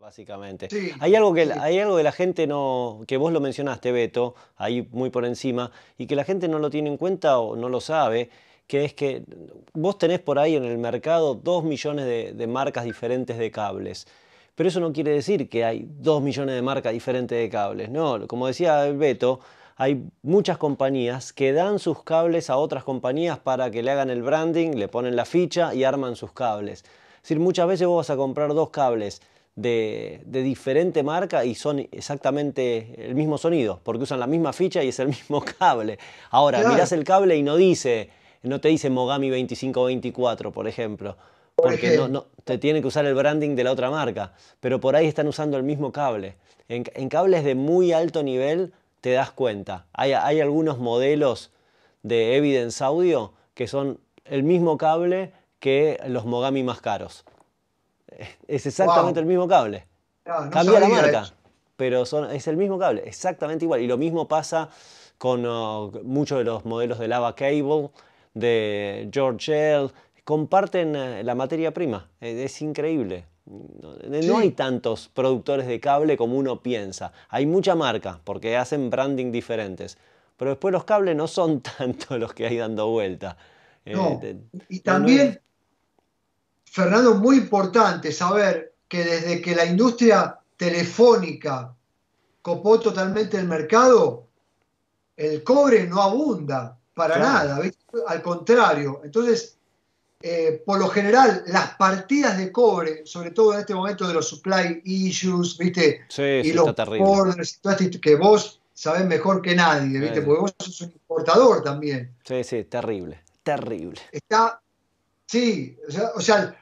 básicamente. hay, algo que, hay algo la gente no, que vos lo mencionaste, Beto, ahí muy por encima, y que la gente no lo tiene en cuenta o no lo sabe, que es que vos tenés por ahí en el mercado dos millones de, marcas diferentes de cables. Pero eso no quiere decir que hay dos millones de marcas diferentes de cables. No, como decía Beto, hay muchas compañías que dan sus cables a otras compañías para que le hagan el branding, le ponen la ficha y arman sus cables. Es decir, muchas veces vos vas a comprar dos cables de, diferente marca y son exactamente el mismo sonido, porque usan la misma ficha y es el mismo cable. Ahora, miras el cable y no dice, no te dice Mogami 2524, por ejemplo, porque no, te tiene que usar el branding de la otra marca, pero por ahí están usando el mismo cable. En, cables de muy alto nivel te das cuenta. hay algunos modelos de Evidence Audio que son el mismo cable que los Mogami más caros. Es exactamente el mismo cable. Cambia la marca, pero es el mismo cable, exactamente igual. Y lo mismo pasa con oh, muchos de los modelos de Lava Cable, de George L. Comparten eh, la materia prima, es, increíble. No, hay tantos productores de cable como uno piensa. Hay mucha marca porque hacen branding diferentes. Pero después los cables no son tanto los que hay dando vuelta. Eh, y también Fernando, muy importante saber que desde que la industria telefónica copó totalmente el mercado, el cobre no abunda para nada, al contrario. Entonces, eh, por lo general, las partidas de cobre, sobre todo en este momento de los supply issues, ¿viste? Sí, y los borders, que vos sabés mejor que nadie, ¿viste? Porque vos sos un importador también. Sí, sí, terrible, terrible. Está Sí, o sea,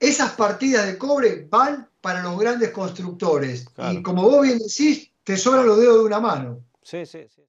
esas partidas de cobre van para los grandes constructores. Y como vos bien decís, te sobran los dedos de una mano. Sí, sí, sí.